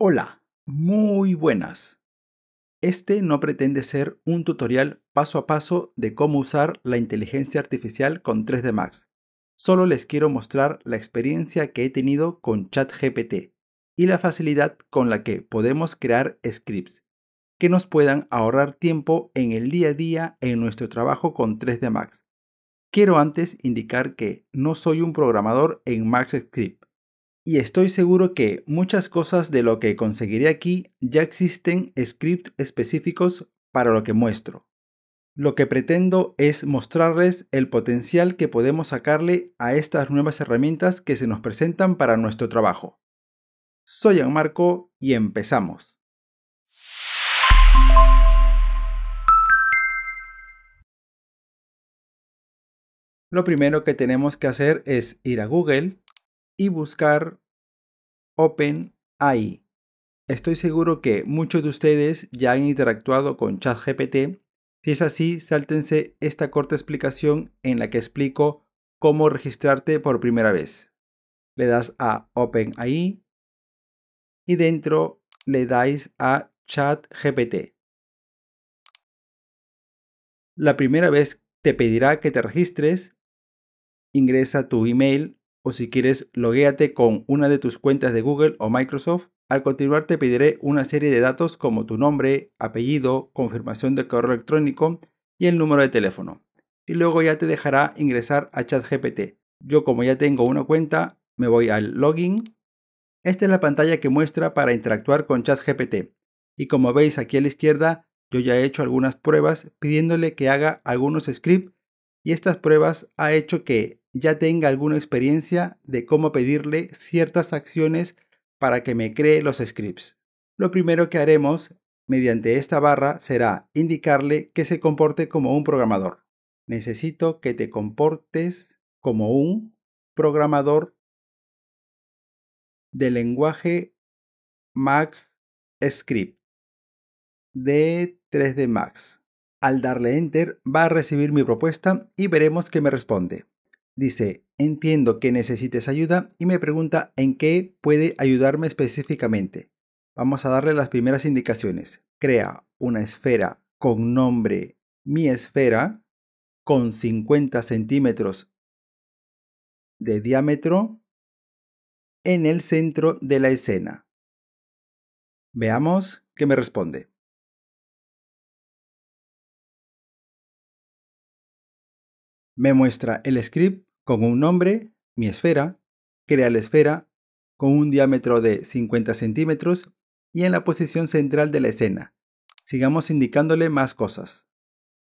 Hola, muy buenas. Este no pretende ser un tutorial paso a paso de cómo usar la inteligencia artificial con 3D Max. Solo les quiero mostrar la experiencia que he tenido con ChatGPT y la facilidad con la que podemos crear scripts que nos puedan ahorrar tiempo en el día a día en nuestro trabajo con 3D Max. Quiero antes indicar que no soy un programador en MaxScript, y estoy seguro que muchas cosas de lo que conseguiré aquí ya existen scripts específicos para lo que muestro. Lo que pretendo es mostrarles el potencial que podemos sacarle a estas nuevas herramientas que se nos presentan para nuestro trabajo. Soy Anmarco y empezamos. Lo primero que tenemos que hacer es ir a Google y buscar OpenAI. Estoy seguro que muchos de ustedes ya han interactuado con ChatGPT. Si es así, sáltense esta corta explicación en la que explico cómo registrarte por primera vez. Le das a OpenAI y dentro le dais a ChatGPT. La primera vez te pedirá que te registres, ingresa tu email o si quieres loguéate con una de tus cuentas de Google o Microsoft. Al continuar te pediré una serie de datos como tu nombre, apellido, confirmación de correo electrónico y el número de teléfono. Y luego ya te dejará ingresar a ChatGPT. Yo como ya tengo una cuenta, me voy al login. Esta es la pantalla que muestra para interactuar con ChatGPT. Y como veis aquí a la izquierda, yo ya he hecho algunas pruebas pidiéndole que haga algunos scripts y estas pruebas ha hecho que ya tenga alguna experiencia de cómo pedirle ciertas acciones para que me cree los scripts. Lo primero que haremos mediante esta barra será indicarle que se comporte como un programador. Necesito que te comportes como un programador de lenguaje Max Script de 3D Max. Al darle enter va a recibir mi propuesta y veremos qué me responde. Dice, entiendo que necesites ayuda y me pregunta en qué puede ayudarme específicamente. Vamos a darle las primeras indicaciones. Crea una esfera con nombre mi esfera con 50 centímetros de diámetro en el centro de la escena. Veamos qué me responde. me muestra el script con un nombre, mi esfera, crea la esfera con un diámetro de 50 centímetros y en la posición central de la escena. Sigamos indicándole más cosas.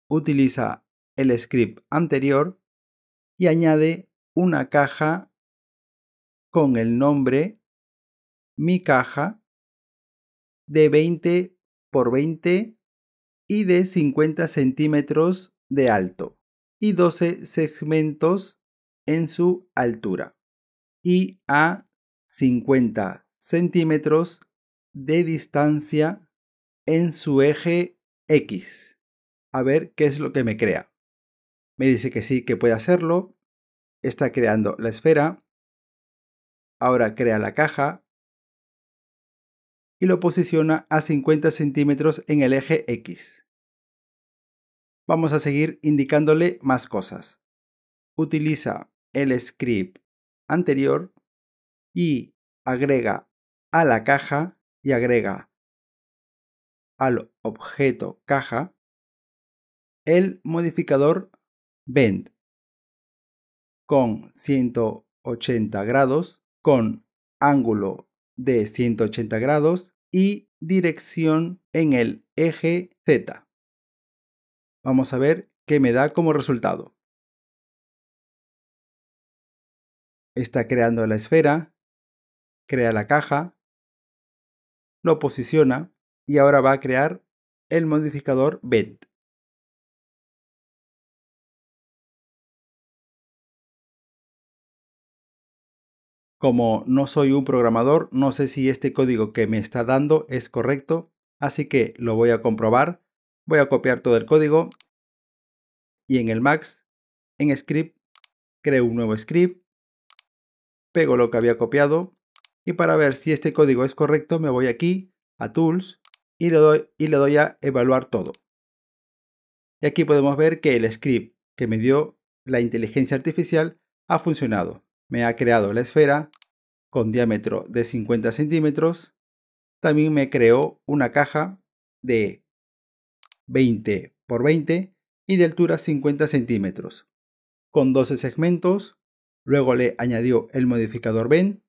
Utiliza el script anterior y añade una caja con el nombre mi caja de 20 por 20 y de 50 centímetros de alto y 12 segmentos en su altura y a 50 centímetros de distancia en su eje X. A ver qué es lo que me crea. Me dice que sí, que puede hacerlo. Está creando la esfera. Ahora crea la caja y lo posiciona a 50 centímetros en el eje X vamos a seguir indicándole más cosas. Utiliza el script anterior y agrega a la caja y agrega al objeto caja el modificador bend con 180 grados, con ángulo de 180 grados y dirección en el eje Z. Vamos a ver qué me da como resultado. Está creando la esfera, crea la caja, lo posiciona y ahora va a crear el modificador bend. Como no soy un programador, no sé si este código que me está dando es correcto, así que lo voy a comprobar voy a copiar todo el código y en el max, en script, creo un nuevo script, pego lo que había copiado y para ver si este código es correcto me voy aquí a tools y le doy, y le doy a evaluar todo. Y aquí podemos ver que el script que me dio la inteligencia artificial ha funcionado. Me ha creado la esfera con diámetro de 50 centímetros. También me creó una caja de 20 por 20 y de altura 50 centímetros, con 12 segmentos, luego le añadió el modificador Ben,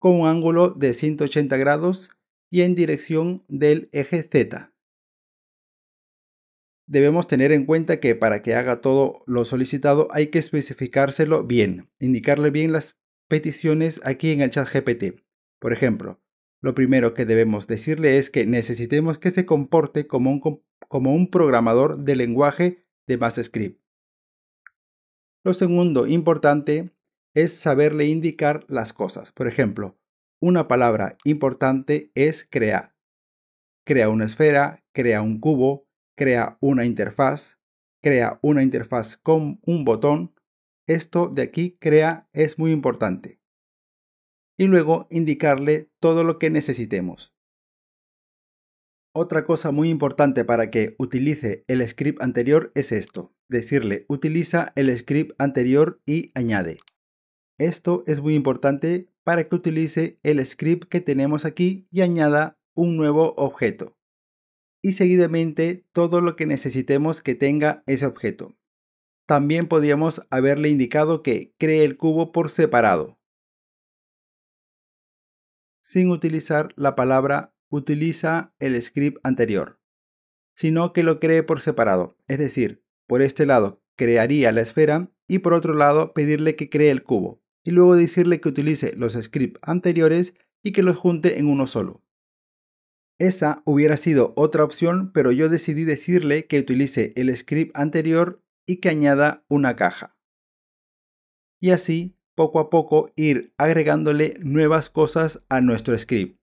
con un ángulo de 180 grados y en dirección del eje Z. Debemos tener en cuenta que para que haga todo lo solicitado hay que especificárselo bien, indicarle bien las peticiones aquí en el chat GPT. Por ejemplo, lo primero que debemos decirle es que necesitemos que se comporte como un como un programador de lenguaje de MassScript. Lo segundo importante es saberle indicar las cosas. Por ejemplo, una palabra importante es crear. Crea una esfera, crea un cubo, crea una interfaz, crea una interfaz con un botón. Esto de aquí, crea, es muy importante. Y luego indicarle todo lo que necesitemos. Otra cosa muy importante para que utilice el script anterior es esto, decirle utiliza el script anterior y añade. Esto es muy importante para que utilice el script que tenemos aquí y añada un nuevo objeto. Y seguidamente todo lo que necesitemos que tenga ese objeto. También podríamos haberle indicado que cree el cubo por separado, sin utilizar la palabra utiliza el script anterior, sino que lo cree por separado, es decir, por este lado crearía la esfera y por otro lado pedirle que cree el cubo, y luego decirle que utilice los scripts anteriores y que los junte en uno solo. Esa hubiera sido otra opción, pero yo decidí decirle que utilice el script anterior y que añada una caja. Y así, poco a poco, ir agregándole nuevas cosas a nuestro script.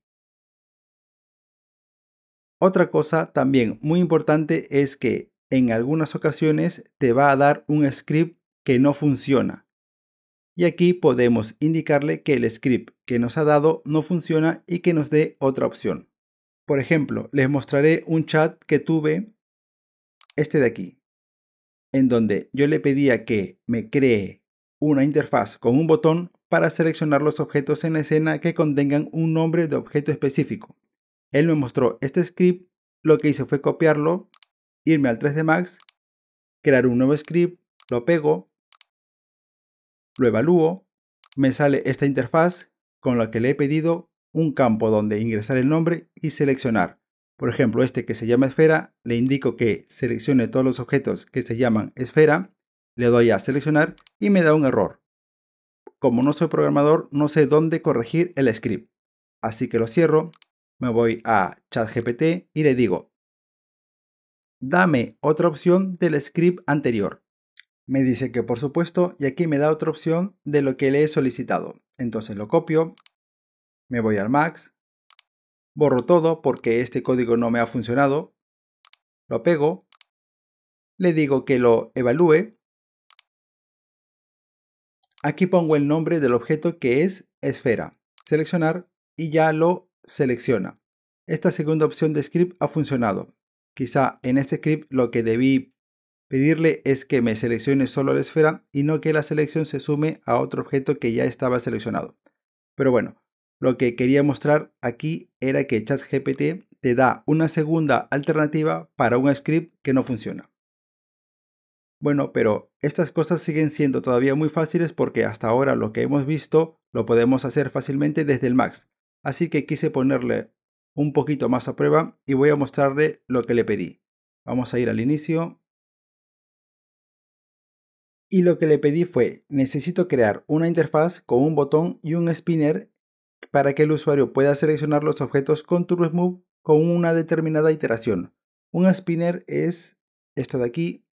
Otra cosa también muy importante es que en algunas ocasiones te va a dar un script que no funciona. Y aquí podemos indicarle que el script que nos ha dado no funciona y que nos dé otra opción. Por ejemplo, les mostraré un chat que tuve, este de aquí, en donde yo le pedía que me cree una interfaz con un botón para seleccionar los objetos en la escena que contengan un nombre de objeto específico. Él me mostró este script, lo que hice fue copiarlo, irme al 3D Max, crear un nuevo script, lo pego, lo evalúo, me sale esta interfaz con la que le he pedido un campo donde ingresar el nombre y seleccionar. Por ejemplo, este que se llama esfera, le indico que seleccione todos los objetos que se llaman esfera, le doy a seleccionar y me da un error. Como no soy programador, no sé dónde corregir el script. Así que lo cierro, me voy a ChatGPT y le digo, dame otra opción del script anterior. Me dice que por supuesto y aquí me da otra opción de lo que le he solicitado. Entonces lo copio, me voy al max, borro todo porque este código no me ha funcionado, lo pego, le digo que lo evalúe, aquí pongo el nombre del objeto que es esfera, seleccionar y ya lo selecciona. Esta segunda opción de script ha funcionado. Quizá en este script lo que debí pedirle es que me seleccione solo la esfera y no que la selección se sume a otro objeto que ya estaba seleccionado. Pero bueno, lo que quería mostrar aquí era que ChatGPT te da una segunda alternativa para un script que no funciona. Bueno, pero estas cosas siguen siendo todavía muy fáciles porque hasta ahora lo que hemos visto lo podemos hacer fácilmente desde el Max así que quise ponerle un poquito más a prueba y voy a mostrarle lo que le pedí. Vamos a ir al inicio. Y lo que le pedí fue, necesito crear una interfaz con un botón y un spinner para que el usuario pueda seleccionar los objetos con TurboSmooth con una determinada iteración. Un spinner es esto de aquí,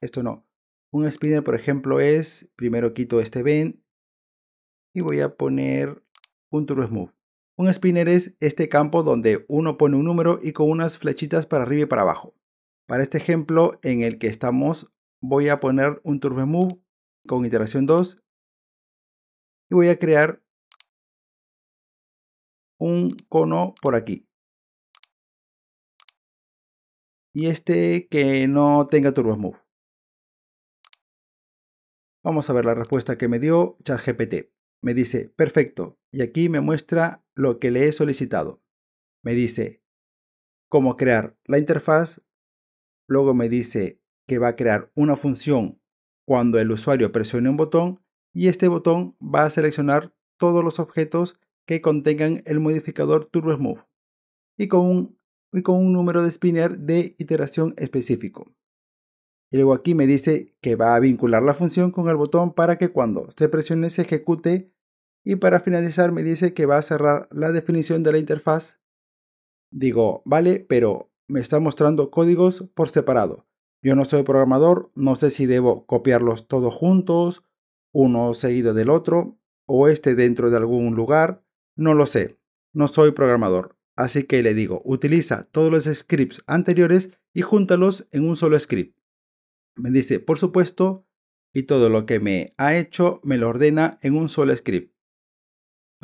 esto no. Un spinner, por ejemplo, es, primero quito este ven y voy a poner un TurboSmooth. Un spinner es este campo donde uno pone un número y con unas flechitas para arriba y para abajo. Para este ejemplo en el que estamos voy a poner un turbo move con iteración 2 y voy a crear un cono por aquí. Y este que no tenga turbo move. Vamos a ver la respuesta que me dio ChatGPT. Me dice, perfecto, y aquí me muestra lo que le he solicitado. Me dice cómo crear la interfaz, luego me dice que va a crear una función cuando el usuario presione un botón y este botón va a seleccionar todos los objetos que contengan el modificador TurboSmooth y con un, y con un número de spinner de iteración específico. Y luego aquí me dice que va a vincular la función con el botón para que cuando se presione se ejecute y para finalizar me dice que va a cerrar la definición de la interfaz. Digo, vale, pero me está mostrando códigos por separado. Yo no soy programador, no sé si debo copiarlos todos juntos, uno seguido del otro, o este dentro de algún lugar, no lo sé, no soy programador. Así que le digo, utiliza todos los scripts anteriores y júntalos en un solo script. Me dice, por supuesto, y todo lo que me ha hecho me lo ordena en un solo script.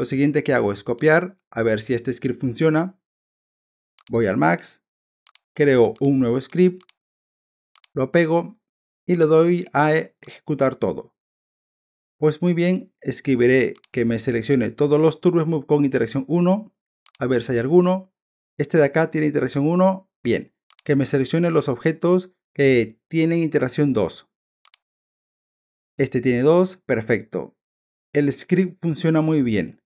Lo siguiente que hago es copiar, a ver si este script funciona. Voy al max, creo un nuevo script, lo pego y lo doy a ejecutar todo. Pues muy bien, escribiré que me seleccione todos los turbos con interacción 1, a ver si hay alguno. Este de acá tiene interacción 1, bien. Que me seleccione los objetos que tienen interacción 2. Este tiene 2, perfecto. El script funciona muy bien.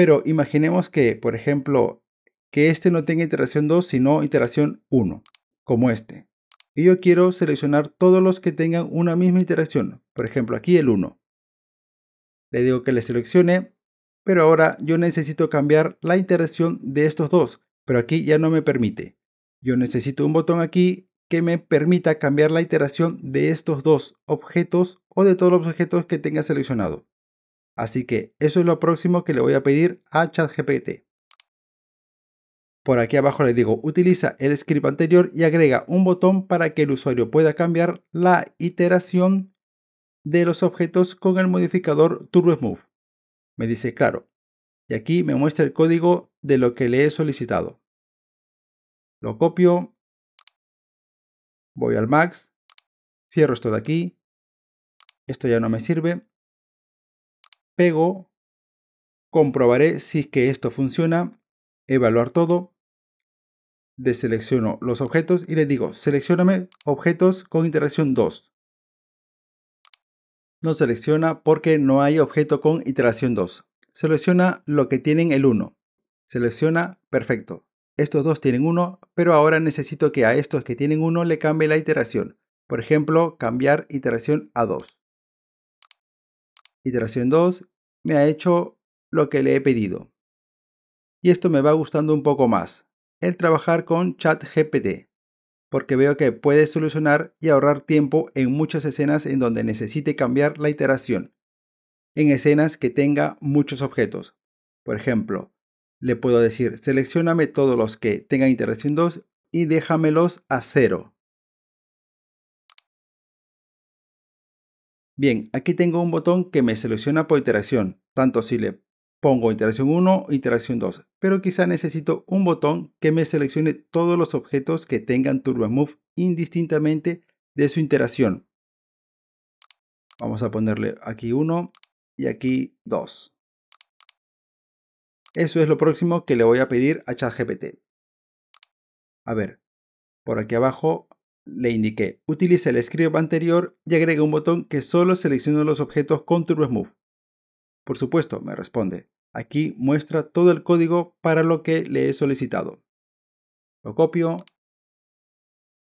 Pero imaginemos que, por ejemplo, que este no tenga iteración 2, sino iteración 1, como este. Y yo quiero seleccionar todos los que tengan una misma iteración, por ejemplo aquí el 1. Le digo que le seleccione, pero ahora yo necesito cambiar la iteración de estos dos, pero aquí ya no me permite. Yo necesito un botón aquí que me permita cambiar la iteración de estos dos objetos o de todos los objetos que tenga seleccionado. Así que eso es lo próximo que le voy a pedir a ChatGPT. Por aquí abajo le digo utiliza el script anterior y agrega un botón para que el usuario pueda cambiar la iteración de los objetos con el modificador TurboSmooth. Me dice claro. Y aquí me muestra el código de lo que le he solicitado. Lo copio. Voy al max. Cierro esto de aquí. Esto ya no me sirve pego, comprobaré si es que esto funciona, evaluar todo, deselecciono los objetos y le digo seleccioname objetos con iteración 2. No selecciona porque no hay objeto con iteración 2. Selecciona lo que tienen el 1. Selecciona perfecto. Estos dos tienen 1, pero ahora necesito que a estos que tienen 1 le cambie la iteración. Por ejemplo, cambiar iteración a 2 iteración 2, me ha hecho lo que le he pedido. Y esto me va gustando un poco más, el trabajar con ChatGPT, porque veo que puede solucionar y ahorrar tiempo en muchas escenas en donde necesite cambiar la iteración, en escenas que tenga muchos objetos. Por ejemplo, le puedo decir, seleccioname todos los que tengan iteración 2 y déjamelos a cero. Bien, aquí tengo un botón que me selecciona por iteración, tanto si le pongo iteración 1 iteración 2, pero quizá necesito un botón que me seleccione todos los objetos que tengan TurboMove indistintamente de su iteración. Vamos a ponerle aquí 1 y aquí 2. Eso es lo próximo que le voy a pedir a ChatGPT. A ver, por aquí abajo le indiqué. Utilice el script anterior y agregue un botón que solo seleccione los objetos con remove. Por supuesto, me responde. Aquí muestra todo el código para lo que le he solicitado. Lo copio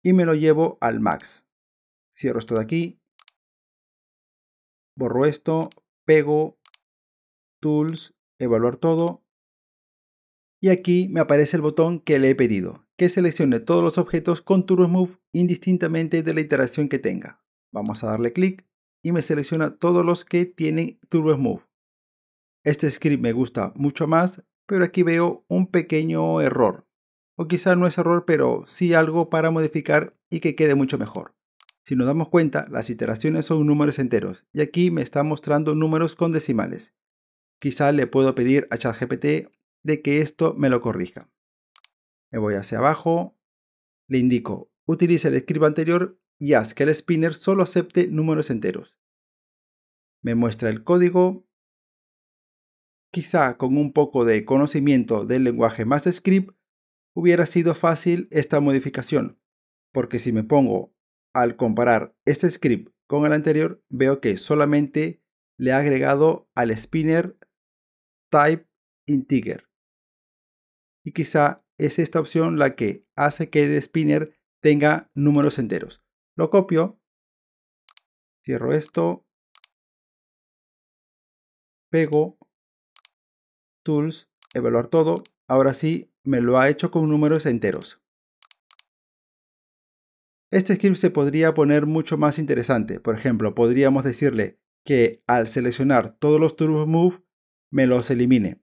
y me lo llevo al max. Cierro esto de aquí. Borro esto, pego, tools, evaluar todo. Y aquí me aparece el botón que le he pedido, que seleccione todos los objetos con remove indistintamente de la iteración que tenga. Vamos a darle clic y me selecciona todos los que tienen Turbo Este script me gusta mucho más, pero aquí veo un pequeño error. O quizá no es error, pero sí algo para modificar y que quede mucho mejor. Si nos damos cuenta, las iteraciones son números enteros y aquí me está mostrando números con decimales. Quizá le puedo pedir a ChatGPT de que esto me lo corrija. Me voy hacia abajo, le indico Utiliza el script anterior y haz que el spinner solo acepte números enteros. Me muestra el código. Quizá con un poco de conocimiento del lenguaje más script hubiera sido fácil esta modificación, porque si me pongo al comparar este script con el anterior, veo que solamente le ha agregado al spinner type integer. Y quizá es esta opción la que hace que el spinner tenga números enteros. Lo copio, cierro esto, pego, tools, evaluar todo. Ahora sí, me lo ha hecho con números enteros. Este script se podría poner mucho más interesante. Por ejemplo, podríamos decirle que al seleccionar todos los turbo move, me los elimine.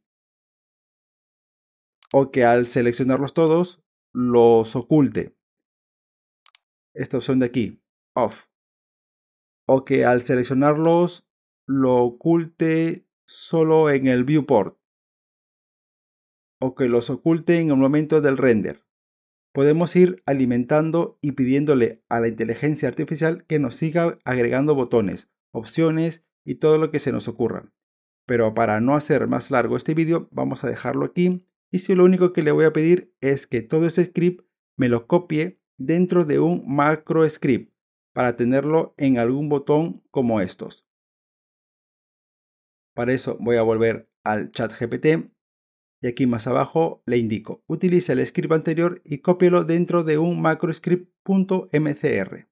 O que al seleccionarlos todos, los oculte esta opción de aquí, off. O que al seleccionarlos lo oculte solo en el viewport. O que los oculte en el momento del render. Podemos ir alimentando y pidiéndole a la inteligencia artificial que nos siga agregando botones, opciones y todo lo que se nos ocurra. Pero para no hacer más largo este vídeo, vamos a dejarlo aquí. Y si lo único que le voy a pedir es que todo ese script me lo copie dentro de un macro script para tenerlo en algún botón como estos. Para eso voy a volver al chat GPT y aquí más abajo le indico utiliza el script anterior y cópielo dentro de un macro script.mcr.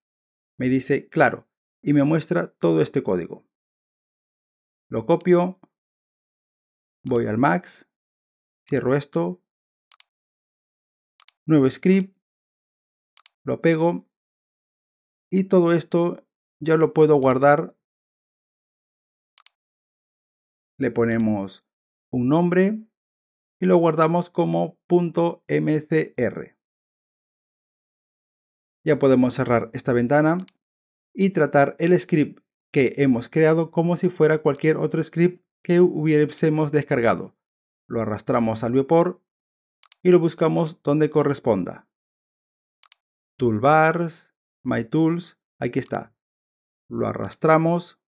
Me dice claro y me muestra todo este código. Lo copio, voy al max, cierro esto, nuevo script lo pego y todo esto ya lo puedo guardar. Le ponemos un nombre y lo guardamos como .mcr. Ya podemos cerrar esta ventana y tratar el script que hemos creado como si fuera cualquier otro script que hubiésemos descargado. Lo arrastramos al viewport y lo buscamos donde corresponda toolbars, my tools, aquí está. Lo arrastramos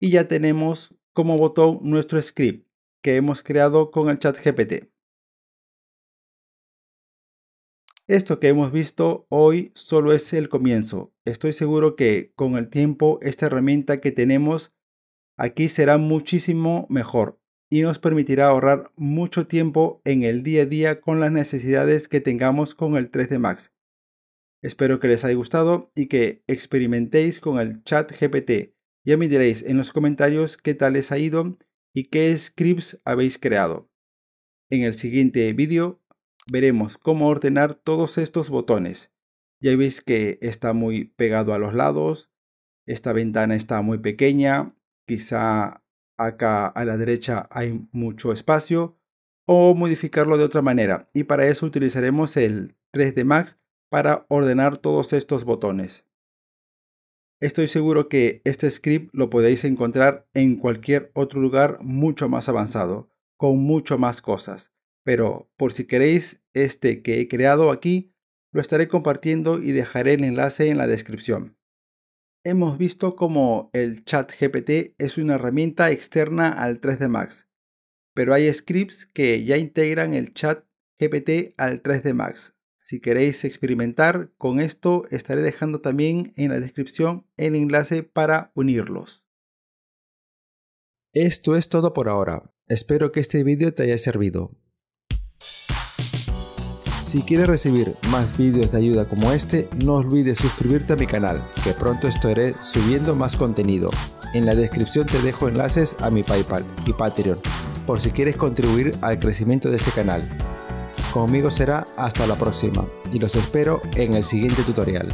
y ya tenemos como botón nuestro script que hemos creado con el chat GPT. Esto que hemos visto hoy solo es el comienzo. Estoy seguro que con el tiempo esta herramienta que tenemos aquí será muchísimo mejor y nos permitirá ahorrar mucho tiempo en el día a día con las necesidades que tengamos con el 3D Max. Espero que les haya gustado y que experimentéis con el chat GPT. Ya me diréis en los comentarios qué tal les ha ido y qué scripts habéis creado. En el siguiente vídeo veremos cómo ordenar todos estos botones. Ya veis que está muy pegado a los lados, esta ventana está muy pequeña, quizá acá a la derecha hay mucho espacio o modificarlo de otra manera y para eso utilizaremos el 3D Max para ordenar todos estos botones. Estoy seguro que este script lo podéis encontrar en cualquier otro lugar mucho más avanzado, con mucho más cosas, pero por si queréis este que he creado aquí, lo estaré compartiendo y dejaré el enlace en la descripción hemos visto cómo el chat GPT es una herramienta externa al 3D Max, pero hay scripts que ya integran el chat GPT al 3D Max. Si queréis experimentar con esto, estaré dejando también en la descripción el enlace para unirlos. Esto es todo por ahora. Espero que este vídeo te haya servido. Si quieres recibir más vídeos de ayuda como este, no olvides suscribirte a mi canal, que pronto estaré subiendo más contenido. En la descripción te dejo enlaces a mi Paypal y Patreon, por si quieres contribuir al crecimiento de este canal. Conmigo será hasta la próxima y los espero en el siguiente tutorial.